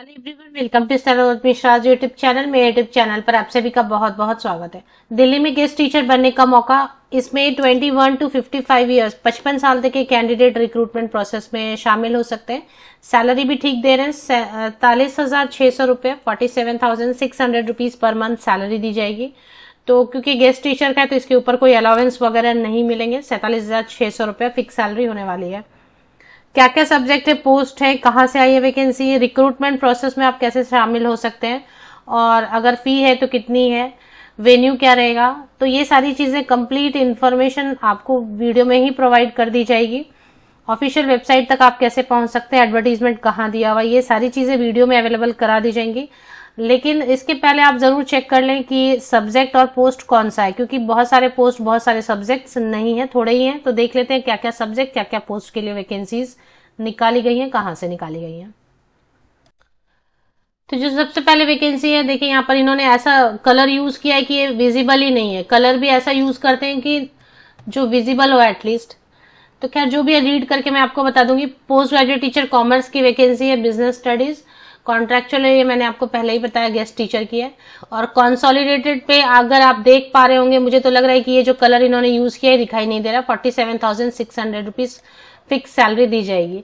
hello everyone welcome to Saroj Mishra YouTube channel मेरे YouTube channel पर आप सभी का बहुत बहुत स्वागत है दिल्ली में गेस्ट टीचर बनने का मौका इसमें 21 टू 55 इयर्स 55 साल तक के कैंडिडेट रिक्रूटमेंट प्रोसेस में शामिल हो सकते हैं सैलरी भी ठीक दे रहे हैं तालीस हजार छः सौ रुपये forty seven thousand six hundred rupees per month salary दी जाएगी तो क्योंकि गेस्ट टीचर का है तो इसके ऊपर कोई अलाउेंस वगैरह नहीं मिलेंगे सैंतालीस हजार सौ फिक्स सैलरी होने वाली है क्या क्या सब्जेक्ट है पोस्ट है कहाँ से आई है वैकेंसी रिक्रूटमेंट प्रोसेस में आप कैसे शामिल हो सकते हैं और अगर फी है तो कितनी है वेन्यू क्या रहेगा तो ये सारी चीज़ें कंप्लीट इन्फॉर्मेशन आपको वीडियो में ही प्रोवाइड कर दी जाएगी ऑफिशियल वेबसाइट तक आप कैसे पहुंच सकते हैं एडवर्टीजमेंट कहाँ दिया हुआ ये सारी चीज़ें वीडियो में अवेलेबल करा दी जाएंगी लेकिन इसके पहले आप ज़रूर चेक कर लें कि सब्जेक्ट और पोस्ट कौन सा है क्योंकि बहुत सारे पोस्ट बहुत सारे सब्जेक्ट्स नहीं है थोड़े ही हैं तो देख लेते हैं क्या क्या सब्जेक्ट क्या क्या पोस्ट के लिए वैकेंसीज निकाली गई हैं कहाँ से निकाली गई हैं तो जो सबसे पहले वैकेंसी है देखिए यहाँ पर इन्होंने ऐसा कलर यूज़ किया है कि ये विजिबल ही नहीं है कलर भी ऐसा यूज़ करते हैं कि जो विजिबल हो एटलीस्ट तो खैर जो भी रीड करके मैं आपको बता दूंगी पोस्ट ग्रेजुएट टीचर कॉमर्स की वैकेंसी है बिजनेस स्टडीज कॉन्ट्रेक्चुअल ये मैंने आपको पहले ही बताया गेस्ट टीचर की है और कॉन्सोलिडेटेड पे अगर आप देख पा रहे होंगे मुझे तो लग रहा है कि ये जो कलर इन्होंने यूज किया है दिखाई नहीं दे रहा forty seven thousand six hundred rupees fix salary दी जाएगी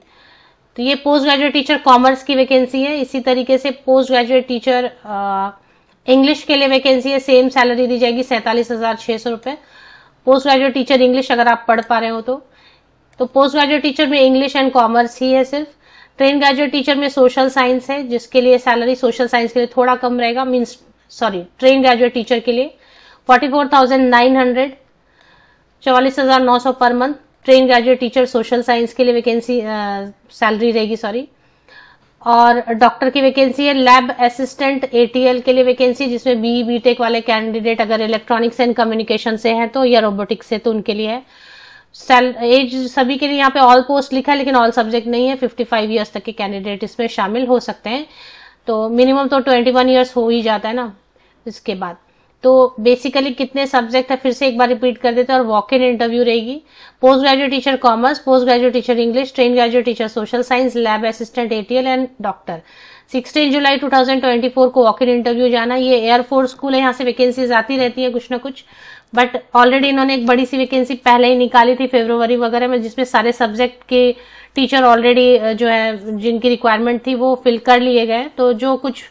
तो ये पोस्ट ग्रेजुएट टीचर कॉमर्स की वैकेंसी है इसी तरीके से पोस्ट ग्रेजुएट टीचर इंग्लिश के लिए वैकेंसी है सेम सैलरी दी जाएगी सैंतालीस हजार छह सौ रुपए पोस्ट ग्रेजुएट टीचर इंग्लिश अगर आप पढ़ पा रहे हो तो पोस्ट ग्रेजुएट टीचर में इंग्लिश एंड कॉमर्स ही है सिर्फ ट्रेन ग्रेजुएट टीचर में सोशल साइंस है जिसके लिए सैलरी सोशल साइंस के लिए थोड़ा कम रहेगा means sorry train graduate teacher के लिए forty four thousand nine hundred चौवालीस हजार नौ सौ per month train graduate teacher social science के लिए वैकेंसी सैलरी रहेगी सॉरी और डॉक्टर की वैकेंसी है लैब असिस्टेंट एटीएल के लिए वैकेंसी जिसमें बीई बीटेक e वाले कैंडिडेट अगर इलेक्ट्रॉनिक्स एंड कम्युनिकेशन से हैं तो या रोबोटिक्स से तो उनके लिए है एज सभी के लिए यहाँ पे ऑल पोस्ट लिखा है लेकिन ऑल सब्जेक्ट नहीं है 55 फाइव ईयर्स तक के कैंडिडेट इसमें शामिल हो सकते हैं तो मिनिमम तो 21 वन ईयर्स हो ही जाता है ना इसके बाद तो बेसिकली कितने सब्जेक्ट है फिर से एक बार रिपीट कर देते हैं और वॉक इन इंटरव्यू रहेगी post graduate teacher commerce post graduate teacher English train graduate teacher social science lab assistant ATL and doctor 16 जुलाई 2024 को वॉक इन इंटरव्यू जाना ये एयरफोर्स स्कूल है यहाँ से वैकेंसीज आती रहती है कुछ ना कुछ बट ऑलरेडी इन्होंने एक बड़ी सी वैकेंसी पहले ही निकाली थी फेब्रुवरी वगैरह में जिसमें सारे सब्जेक्ट के टीचर ऑलरेडी जो है जिनकी रिक्वायरमेंट थी वो फिल कर लिए गए तो जो कुछ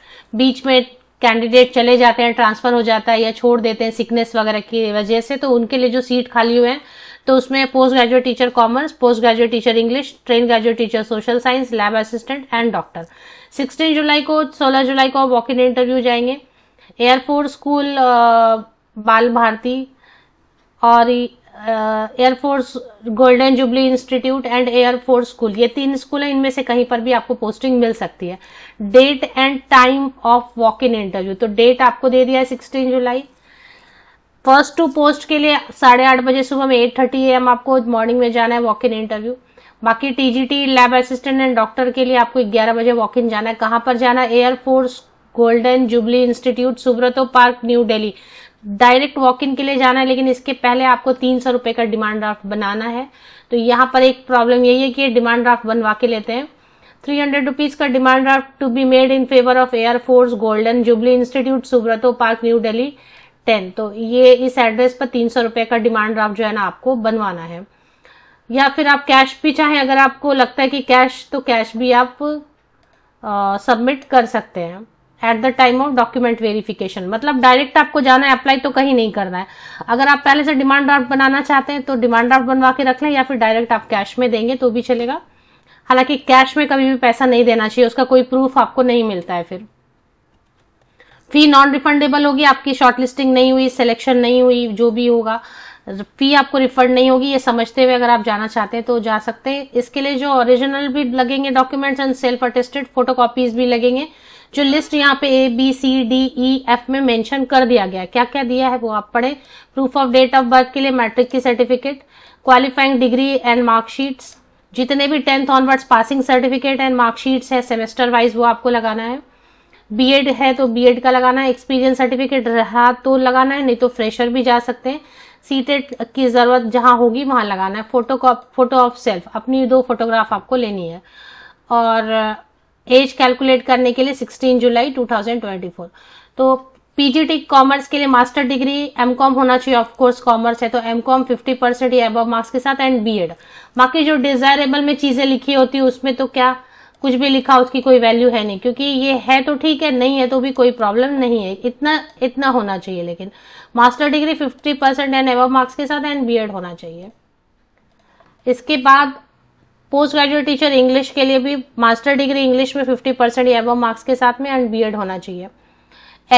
बीच में कैंडिडेट चले जाते हैं ट्रांसफर हो जाता है या छोड़ देते हैं सिकनेस वगैरह की वजह से तो उनके लिए जो सीट खाली हुए हैं तो उसमें post graduate teacher commerce post graduate teacher English train graduate teacher social science lab assistant and doctor 16 जुलाई को 16 जुलाई को वॉक इन इंटरव्यू जाएंगे एयरफोर्स स्कूल बाल भारती और air force golden jubilee institute and air force school ये तीन स्कूल है इनमें से कहीं पर भी आपको पोस्टिंग मिल सकती है date and time of walk in interview तो डेट आपको दे दिया है sixteen July first two post के लिए साढ़े आठ बजे सुबह में एट थर्टी एम आपको मॉर्निंग में जाना है वॉक इन इंटरव्यू बाकी TGT lab assistant and doctor के लिए आपको ग्यारह बजे वॉक इन जाना है कहाँ पर जाना है air force golden jubilee institute Subroto park new Delhi direct walk in के लिए जाना है लेकिन इसके पहले आपको तीन सौ रुपए का डिमांड ड्राफ्ट बनाना है तो यहाँ पर एक प्रॉब्लम यही है कि ये डिमांड ड्राफ्ट बनवा के लेते हैं थ्री हंड्रेड रुपीज का demand draft to be made in favour of air force golden jubilee institute Subroto park new Delhi ten तो ये इस एड्रेस पर तीन सौ रुपए का डिमांड ड्राफ्ट जो है ना आपको बनवाना है या फिर आप कैश भी चाहें अगर आपको लगता है कि कैश तो कैश भी आप सबमिट कर सकते हैं at the time of document verification मतलब डायरेक्ट आपको जाना है अप्लाई तो कहीं नहीं करना है अगर आप पहले से डिमांड ड्राफ्ट बनाना चाहते हैं तो डिमांड ड्राफ्ट बनवा के रख लें या फिर डायरेक्ट आप कैश में देंगे तो भी चलेगा हालांकि कैश में कभी भी पैसा नहीं देना चाहिए उसका कोई प्रूफ आपको नहीं मिलता है फिर फी नॉन रिफंडेबल होगी आपकी शॉर्टलिस्टिंग नहीं हुई सिलेक्शन नहीं हुई जो भी होगा फी आपको रिफंड नहीं होगी ये समझते हुए अगर आप जाना चाहते हैं तो जा सकते हैं इसके लिए जो ओरिजिनल भी लगेंगे documents and self attested photo भी लगेंगे जो लिस्ट यहाँ पे A B C D E F में मेंशन कर दिया गया है क्या क्या दिया है वो आप पढ़े proof of date of birth के लिए मैट्रिक की certificate qualifying degree and marksheets जितने भी tenth onwards passing certificate and marksheets है सेमेस्टर वाइज वो आपको लगाना है बीएड है तो बीएड का लगाना है एक्सपीरियंस सर्टिफिकेट रहा तो लगाना है नहीं तो फ्रेशर भी जा सकते हैं सीटेड की ज़रूरत जहाँ होगी वहाँ लगाना है फोटो फोटो ऑफ सेल्फ अपनी दो फोटोग्राफ आपको लेनी है और एज uh, कैलकुलेट करने के लिए 16 जुलाई 2024 तो पीजीटी कॉमर्स के लिए मास्टर डिग्री एमकॉम होना चाहिए ऑफ कोर्स कॉमर्स है तो एमकॉम 50 परसेंट या अब मार्क्स के साथ एंड बीएड बाकी जो डिजायरेबल में चीजें लिखी होती है उसमें तो क्या कुछ भी लिखा उसकी कोई वैल्यू है नहीं क्योंकि ये है तो ठीक है नहीं है तो भी कोई प्रॉब्लम नहीं है इतना इतना होना चाहिए लेकिन master degree fifty percent and एवं मार्क्स के साथ एंड बी होना चाहिए इसके बाद पोस्ट ग्रेजुएट टीचर इंग्लिश के लिए भी मास्टर डिग्री इंग्लिश में फिफ्टी परसेंट या मार्क्स के साथ में एंड बी होना चाहिए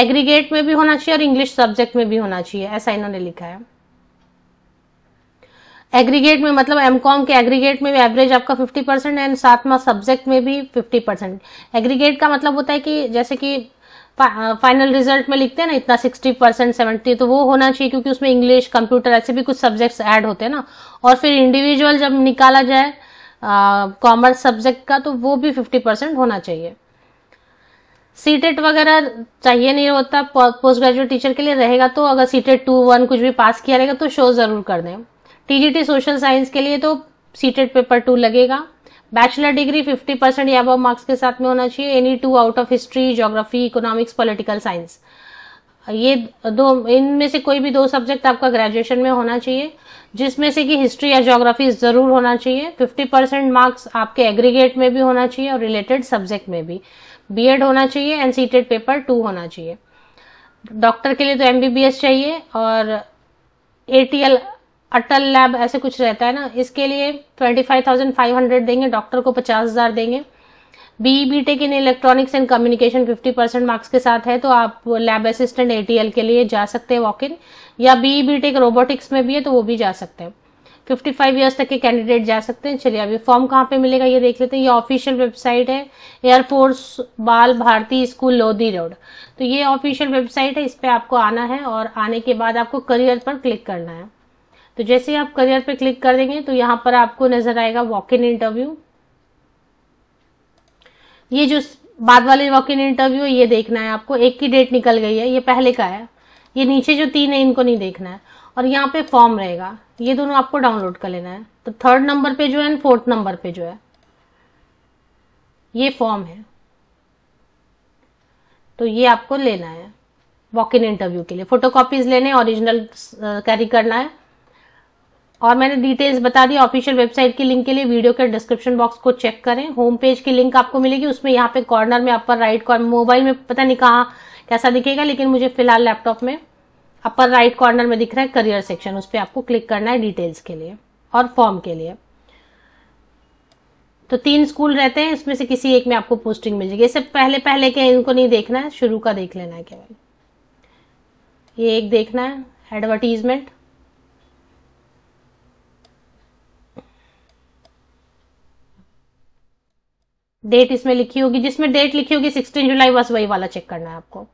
एग्रीगेट में भी होना चाहिए और इंग्लिश सब्जेक्ट में भी होना चाहिए ऐसा इन्होंने लिखा है एग्रीगेट में मतलब एम कॉम के एग्रीगेट में भी एवरेज आपका 50 परसेंट एंड सातवा सब्जेक्ट में भी 50 परसेंट एग्रीगेट का मतलब होता है कि जैसे कि फाइनल रिजल्ट में लिखते हैं ना इतना 60 परसेंट सेवेंटी तो वो होना चाहिए क्योंकि उसमें इंग्लिश कंप्यूटर ऐसे भी कुछ सब्जेक्ट्स ऐड होते हैं ना और फिर इंडिविजुअल जब निकाला जाए कॉमर्स सब्जेक्ट का तो वो भी फिफ्टी परसेंट होना चाहिए सीटेट e वगैरह चाहिए नहीं होता पोस्ट ग्रेजुएट टीचर के लिए रहेगा तो अगर सीटेट टू वन कुछ भी पास किया रहेगा तो शो जरूर कर दें टीजीटी सोशल साइंस के लिए तो सीटेड पेपर टू लगेगा बैचलर डिग्री 50 परसेंट या अब मार्क्स के साथ में होना चाहिए any two out of history geography economics political science ये दो इनमें से कोई भी दो सब्जेक्ट आपका ग्रेजुएशन में होना चाहिए जिसमें से कि हिस्ट्री या ज्योग्राफी जरूर होना चाहिए 50 परसेंट मार्क्स आपके एग्रीगेट में भी होना चाहिए और रिलेटेड सब्जेक्ट में भी बीएड होना चाहिए एंड सीटेड पेपर टू होना चाहिए डॉक्टर के लिए तो एमबीबीएस चाहिए और एटीएल अटल लैब ऐसे कुछ रहता है ना इसके लिए twenty five thousand five hundred देंगे डॉक्टर को पचास हज़ार देंगे B B tech in electronics and communication fifty percent marks के साथ है तो आप लैब असिस्टेंट ए के लिए जा सकते हैं वॉक इन या बी बी टेक रोबोटिक्स में भी है तो वो भी जा सकते हैं फिफ्टी फाइव ईयर्स तक के कैंडिडेट जा सकते हैं चलिए अभी फॉर्म कहाँ पे मिलेगा ये देख लेते हैं ये ऑफिशियल वेबसाइट है एयरफोर्स बाल भारती स्कूल लोधी रोड तो ये ऑफिशियल वेबसाइट है इस पर आपको आना है और आने के बाद आपको करियर पर क्लिक करना है तो जैसे आप करियर पे क्लिक कर देंगे तो यहाँ पर आपको नजर आएगा वॉक इन इंटरव्यू ये जो बाद वाले वॉक इन इंटरव्यू ये देखना है आपको एक की डेट निकल गई है ये पहले का है ये नीचे जो तीन है इनको नहीं देखना है और यहाँ पे फॉर्म रहेगा ये दोनों आपको डाउनलोड कर लेना है तो थर्ड नंबर पे जो है फोर्थ नंबर पे जो है ये फॉर्म है तो ये आपको लेना है वॉक इन इंटरव्यू के लिए फोटो कॉपीज लेने ओरिजिनल कैरी uh, करना है और मैंने डिटेल्स बता दी ऑफिशियल वेबसाइट की लिंक के लिए वीडियो के डिस्क्रिप्शन बॉक्स को चेक करें होम पेज की लिंक आपको मिलेगी उसमें यहाँ पे कॉर्नर में अपर राइट कॉर्नर मोबाइल में पता नहीं कहा कैसा दिखेगा लेकिन मुझे फिलहाल लैपटॉप में अपर राइट कॉर्नर में दिख रहा है करियर सेक्शन उस पर आपको क्लिक करना है डिटेल्स के लिए और फॉर्म के लिए तो तीन स्कूल रहते हैं इसमें से किसी एक में आपको पोस्टिंग मिल जाएगी इसे पहले पहले के इनको नहीं देखना है शुरू का देख लेना है केवल ये एक देखना है एडवर्टीजमेंट डेट इसमें लिखी होगी जिसमें डेट लिखी होगी सिक्सटीन जुलाई बस वही वाला चेक करना है आपको